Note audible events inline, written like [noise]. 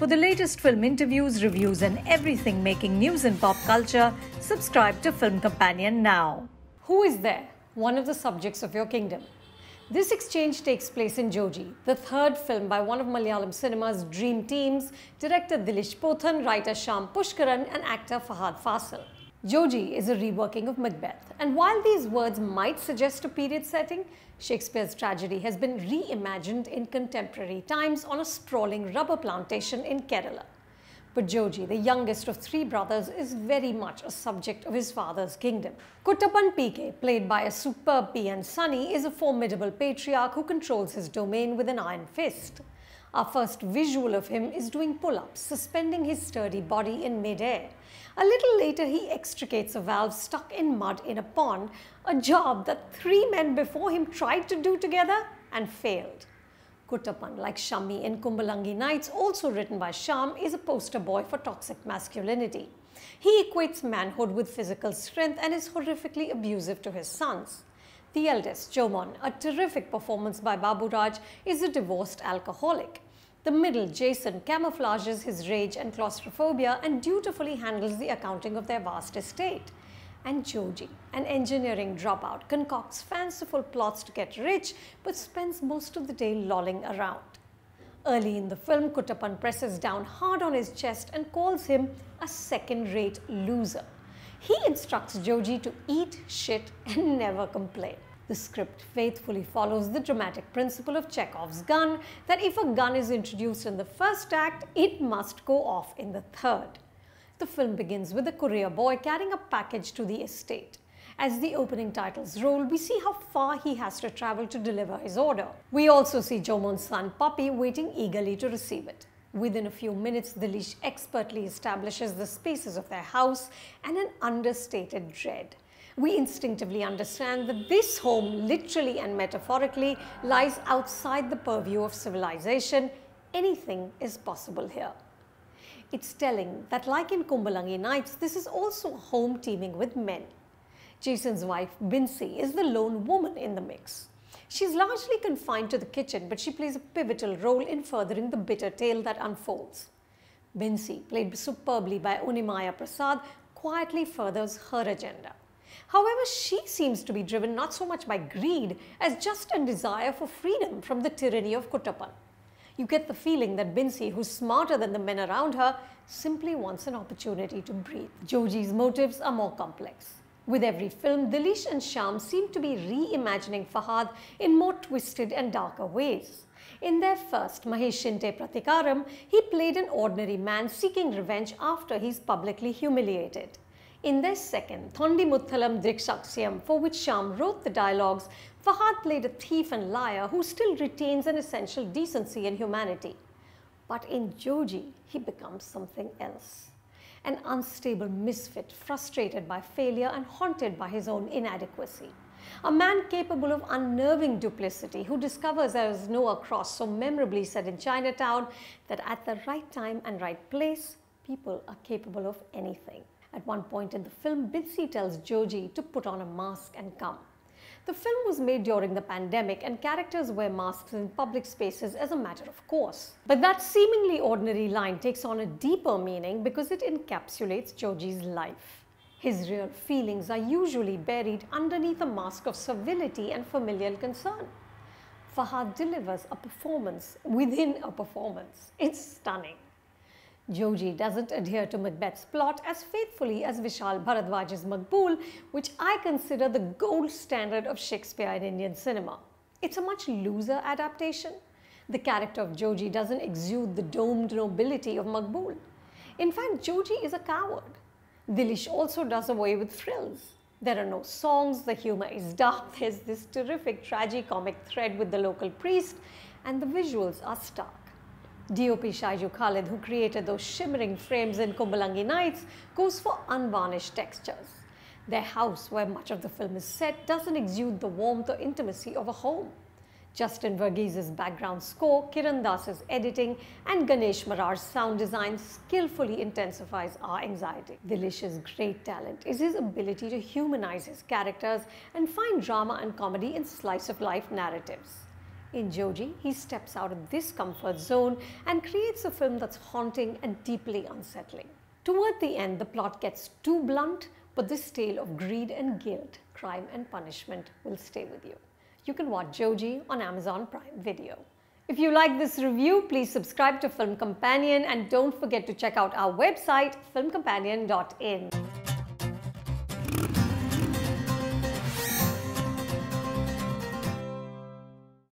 For the latest film interviews, reviews, and everything making news in pop culture, subscribe to Film Companion now. Who is there? One of the subjects of your kingdom. This exchange takes place in Joji, the third film by one of Malayalam cinema's dream teams, director Dilish Pothan, writer Sham Pushkaran, and actor Fahad Fasil. Joji is a reworking of Macbeth, and while these words might suggest a period setting, Shakespeare's tragedy has been reimagined in contemporary times on a sprawling rubber plantation in Kerala. But Joji, the youngest of three brothers, is very much a subject of his father's kingdom. Kuttapan Pike, played by a superb P. and Sunny, is a formidable patriarch who controls his domain with an iron fist. Our first visual of him is doing pull-ups, suspending his sturdy body in midair. A little later, he extricates a valve stuck in mud in a pond, a job that three men before him tried to do together and failed. Kutapan, like Shami in Kumbalangi Nights, also written by Sham, is a poster boy for toxic masculinity. He equates manhood with physical strength and is horrifically abusive to his sons. The eldest, Jomon, a terrific performance by Babu Raj, is a divorced alcoholic. The middle, Jason, camouflages his rage and claustrophobia and dutifully handles the accounting of their vast estate. And Joji, an engineering dropout, concocts fanciful plots to get rich but spends most of the day lolling around. Early in the film, Kutapan presses down hard on his chest and calls him a second-rate loser. He instructs Joji to eat shit and never complain. The script faithfully follows the dramatic principle of Chekhov's gun that if a gun is introduced in the first act, it must go off in the third. The film begins with a courier boy carrying a package to the estate. As the opening titles roll, we see how far he has to travel to deliver his order. We also see Jomon's son Poppy waiting eagerly to receive it. Within a few minutes, the leash expertly establishes the spaces of their house and an understated dread. We instinctively understand that this home, literally and metaphorically, lies outside the purview of civilization. Anything is possible here. It's telling that, like in Kumbalangi Nights, this is also a home teeming with men. Jason's wife, Bincy, is the lone woman in the mix. She's largely confined to the kitchen, but she plays a pivotal role in furthering the bitter tale that unfolds. Binsi, played superbly by Unimaya Prasad, quietly furthers her agenda. However, she seems to be driven not so much by greed as just a desire for freedom from the tyranny of Kutapan. You get the feeling that Binsi, who's smarter than the men around her, simply wants an opportunity to breathe. Joji's motives are more complex. With every film, Dilish and Sham seem to be reimagining Fahad in more twisted and darker ways. In their first, Mahesh Shinte Pratikaram, he played an ordinary man seeking revenge after he's publicly humiliated. In their second, Thondi Muthalam Drikshakshyam, for which Sham wrote the dialogues, Fahad played a thief and liar who still retains an essential decency and humanity. But in Joji, he becomes something else an unstable misfit, frustrated by failure and haunted by his own inadequacy. A man capable of unnerving duplicity who discovers there is no across, so memorably said in Chinatown, that at the right time and right place, people are capable of anything. At one point in the film, Bitsy tells Joji to put on a mask and come. The film was made during the pandemic and characters wear masks in public spaces as a matter of course. But that seemingly ordinary line takes on a deeper meaning because it encapsulates Joji's life. His real feelings are usually buried underneath a mask of servility and familial concern. Fahad delivers a performance within a performance. It's stunning. Joji doesn't adhere to Macbeth's plot as faithfully as Vishal Bharadwaj's Makbul, which I consider the gold standard of Shakespeare in Indian cinema. It's a much looser adaptation. The character of Joji doesn't exude the domed nobility of Makbul. In fact, Joji is a coward. Dilish also does away with frills. There are no songs, the humor is dark, [laughs] there's this terrific tragicomic thread with the local priest, and the visuals are stark. DOP Shaiju Khalid, who created those shimmering frames in Kumbalangi Nights, goes for unvarnished textures. Their house, where much of the film is set, doesn't exude the warmth or intimacy of a home. Justin Verghese's background score, Kiran Das's editing, and Ganesh Marar's sound design skillfully intensifies our anxiety. Dilish's great talent is his ability to humanize his characters and find drama and comedy in slice of life narratives. In Joji, he steps out of this comfort zone and creates a film that's haunting and deeply unsettling. Toward the end, the plot gets too blunt, but this tale of greed and guilt, crime and punishment will stay with you. You can watch Joji on Amazon Prime Video. If you like this review, please subscribe to Film Companion and don't forget to check out our website, filmcompanion.in.